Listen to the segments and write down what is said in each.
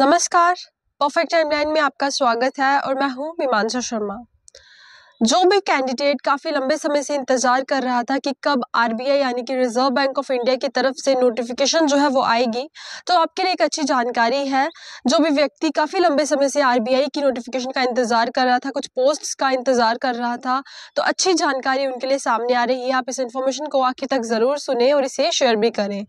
नमस्कार perfect timeline में आपका स्वागत है और मैं हूँ मीमांसा शर्मा जो भी कैंडिडेट काफ़ी लंबे समय से इंतज़ार कर रहा था कि कब आरबीआई यानी कि रिजर्व बैंक ऑफ इंडिया की तरफ से नोटिफिकेशन जो है वो आएगी तो आपके लिए एक अच्छी जानकारी है जो भी व्यक्ति काफ़ी लंबे समय से आरबीआई की नोटिफिकेशन का इंतज़ार कर रहा था कुछ पोस्ट्स का इंतज़ार कर रहा था तो अच्छी जानकारी उनके लिए सामने आ रही है आप इस इन्फॉर्मेशन को आखिर तक ज़रूर सुने और इसे शेयर भी करें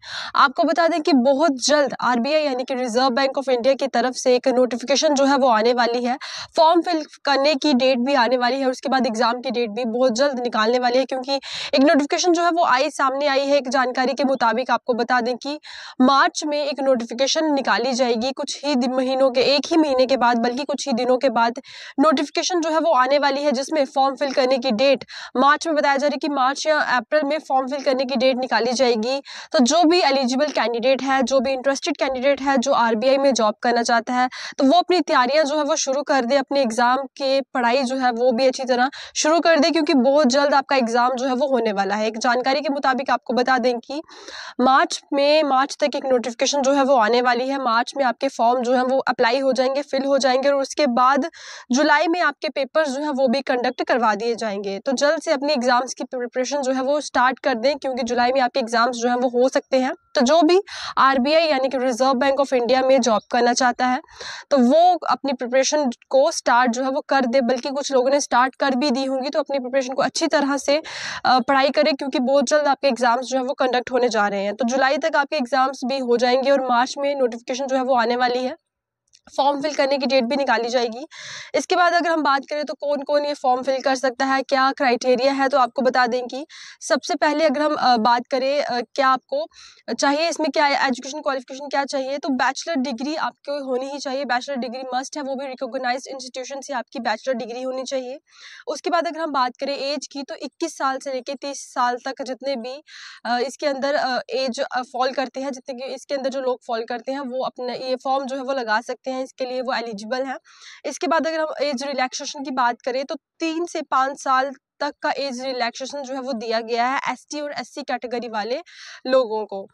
आपको बता दें कि बहुत जल्द आर यानी कि रिजर्व बैंक ऑफ इंडिया की तरफ से एक नोटिफिकेशन जो है वो आने वाली है फॉर्म फिल करने की डेट भी आने वाली है उसके बाद एग्ज़ाम की डेट भी बहुत जल्द निकालने वाली है क्योंकि एक नोटिफिकेशन जो है वो आई सामने आई है एक जानकारी के मुताबिक आपको बता दें कि मार्च में एक नोटिफिकेशन निकाली जाएगी कुछ ही महीनों के एक ही महीने के बाद बल्कि कुछ ही दिनों के बाद नोटिफिकेशन जो है वो आने वाली है जिसमें फॉर्म फिल करने की डेट मार्च में बताया जा रहा है कि मार्च या अप्रैल में फॉर्म फिल करने की डेट निकाली जाएगी तो जो भी एलिजिबल कैंडिडेट है जो भी इंटरेस्टेड कैंडिडेट है जो आरबीआई में जॉब करना चाहता है तो वो अपनी तैयारियां जो है वो शुरू कर दे अपने एग्ज़ाम के पढ़ाई जो है वो भी अच्छी तरह शुरू कर दें क्योंकि बहुत जल्द आपका एग्ज़ाम जो है वो होने वाला है एक जानकारी के मुताबिक आपको बता दें कि मार्च में मार्च तक एक नोटिफिकेशन जो है वो आने वाली है मार्च में आपके फॉर्म जो है वो अप्लाई हो जाएंगे फिल हो जाएंगे और उसके बाद जुलाई में आपके पेपर जो है वो भी कंडक्ट करवा दिए जाएंगे तो जल्द से अपने एग्ज़ाम्स की प्रिपरेशन जो है वो स्टार्ट कर दें क्योंकि जुलाई में आपके एग्ज़ाम्स जो है वो हो सकते हैं तो जो भी आर यानी कि रिजर्व बैंक ऑफ इंडिया में जॉब करना चाहता है तो वो अपनी प्रिपरेशन को स्टार्ट जो है वो कर दे बल्कि कुछ लोगों ने स्टार्ट कर भी दी होंगी तो अपनी प्रिपरेशन को अच्छी तरह से पढ़ाई करें क्योंकि बहुत जल्द आपके एग्ज़ाम्स जो है वो कंडक्ट होने जा रहे हैं तो जुलाई तक आपके एग्ज़ाम्स भी हो जाएंगे और मार्च में नोटिफिकेशन जो है वो आने वाली है फॉर्म फिल करने की डेट भी निकाली जाएगी इसके बाद अगर हम बात करें तो कौन कौन ये फॉर्म फिल कर सकता है क्या क्राइटेरिया है तो आपको बता दें कि सबसे पहले अगर हम बात करें क्या आपको चाहिए इसमें क्या एजुकेशन क्वालिफिकेशन क्या चाहिए तो बैचलर डिग्री आपको होनी ही चाहिए बैचलर डिग्री मस्ट है वो भी रिकोगनाइज इंस्टीट्यूशन से आपकी बैचलर डिग्री होनी चाहिए उसके बाद अगर हम बात करें एज की तो इक्कीस साल से लेकर तीस साल तक जितने भी इसके अंदर एज फॉल करते हैं जितने की इसके अंदर जो लोग फॉल करते हैं वो अपना ये फॉर्म जो है वो लगा सकते हैं इसके लिए वो एलिजिबल हैं इसके बाद अगर अगर हम एज रिलैक्सेशन की बात करें तो तीन से पाँच साल तक का एज रिलैक्सेशन जो है वो दिया गया है एस और एस कैटेगरी वाले लोगों को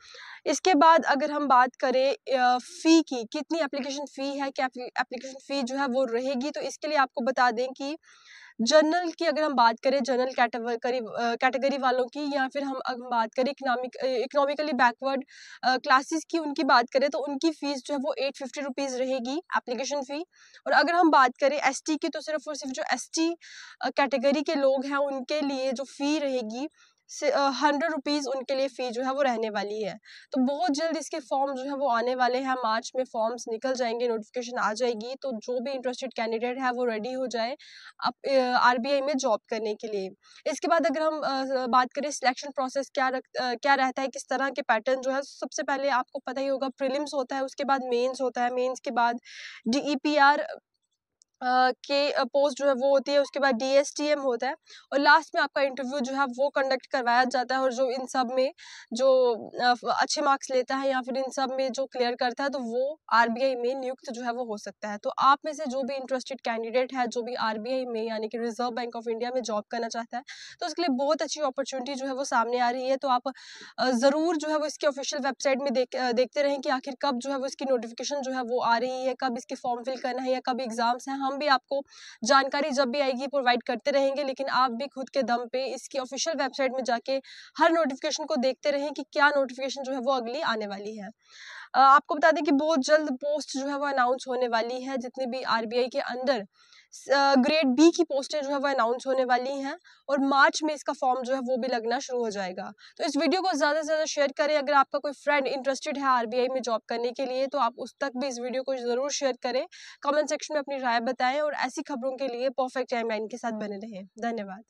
इसके बाद अगर हम बात करें फ़ी की कितनी एप्लीकेशन फ़ी है क्या एप्लीकेशन फ़ी जो है वो रहेगी तो इसके लिए आपको बता दें कि जनरल की अगर हम बात करें जनरल कैटेगरी कैटेगरी वालों की या फिर हम बात करें इकनॉमिक इकनॉमिकली बैकवर्ड क्लासेस की उनकी बात करें तो उनकी फ़ीस जो है वो एट फिफ्टी रुपीज़ रहेगी एप्लीकेशन फ़ी और अगर हम बात करें एस की तो सिर्फ और सिर्फ जो एस कैटेगरी के लोग हैं उनके लिए जो फ़ी रहेगी हंड्रेड रुपीज़ उनके लिए फ़ी जो है वो रहने वाली है तो बहुत जल्द इसके फॉर्म जो है वो आने वाले हैं मार्च में फॉर्म्स निकल जाएंगे नोटिफिकेशन आ जाएगी तो जो भी इंटरेस्टेड कैंडिडेट है वो रेडी हो जाए अब आर में जॉब करने के लिए इसके बाद अगर हम बात करें सिलेक्शन प्रोसेस क्या रख क्या रहता है किस तरह के पैटर्न जो है सबसे पहले आपको पता ही होगा प्रिलिम्स होता है उसके बाद मेन्स होता है मेन्स के बाद डी के पोस्ट जो है वो होती है उसके बाद डीएसटीएम होता है और लास्ट में आपका इंटरव्यू जो है वो कंडक्ट करवाया जाता है और जो इन सब में जो अच्छे मार्क्स लेता है या फिर इन सब में जो क्लियर करता है तो वो आरबीआई में नियुक्त जो है वो हो सकता है तो आप में से जो भी इंटरेस्टेड कैंडिडेट है जो भी आर में यानी कि रिजर्व बैंक ऑफ इंडिया में जॉब करना चाहता है तो उसके लिए बहुत अच्छी अपॉर्चुनिटी जो है वो सामने आ रही है तो आप ज़रूर जो है वो इसकी ऑफिशियल वेबसाइट में देख देखते रहें कि आखिर कब जो है वो इसकी नोटिफिकेशन जो है वो आ रही है कब इसके फॉर्म फिल करना है या कब एग्ज़ाम्स हैं हम हम भी आपको जानकारी जब भी आएगी प्रोवाइड करते रहेंगे लेकिन आप भी खुद के दम पे इसकी ऑफिशियल वेबसाइट में जाके हर नोटिफिकेशन को देखते रहें कि क्या नोटिफिकेशन जो है वो अगली आने वाली है आपको बता दें कि बहुत जल्द पोस्ट जो है वो अनाउंस होने वाली है जितनी भी आरबीआई के अंदर ग्रेड बी की पोस्टें जो है वो अनाउंस होने वाली हैं और मार्च में इसका फॉर्म जो है वो भी लगना शुरू हो जाएगा तो इस वीडियो को ज़्यादा से ज़्यादा शेयर करें अगर आपका कोई फ्रेंड इंटरेस्टेड है आरबीआई में जॉब करने के लिए तो आप उस तक भी इस वीडियो को ज़रूर शेयर करें कमेंट सेक्शन में अपनी राय बताएं और ऐसी खबरों के लिए परफेक्ट टाइम के साथ बने रहें धन्यवाद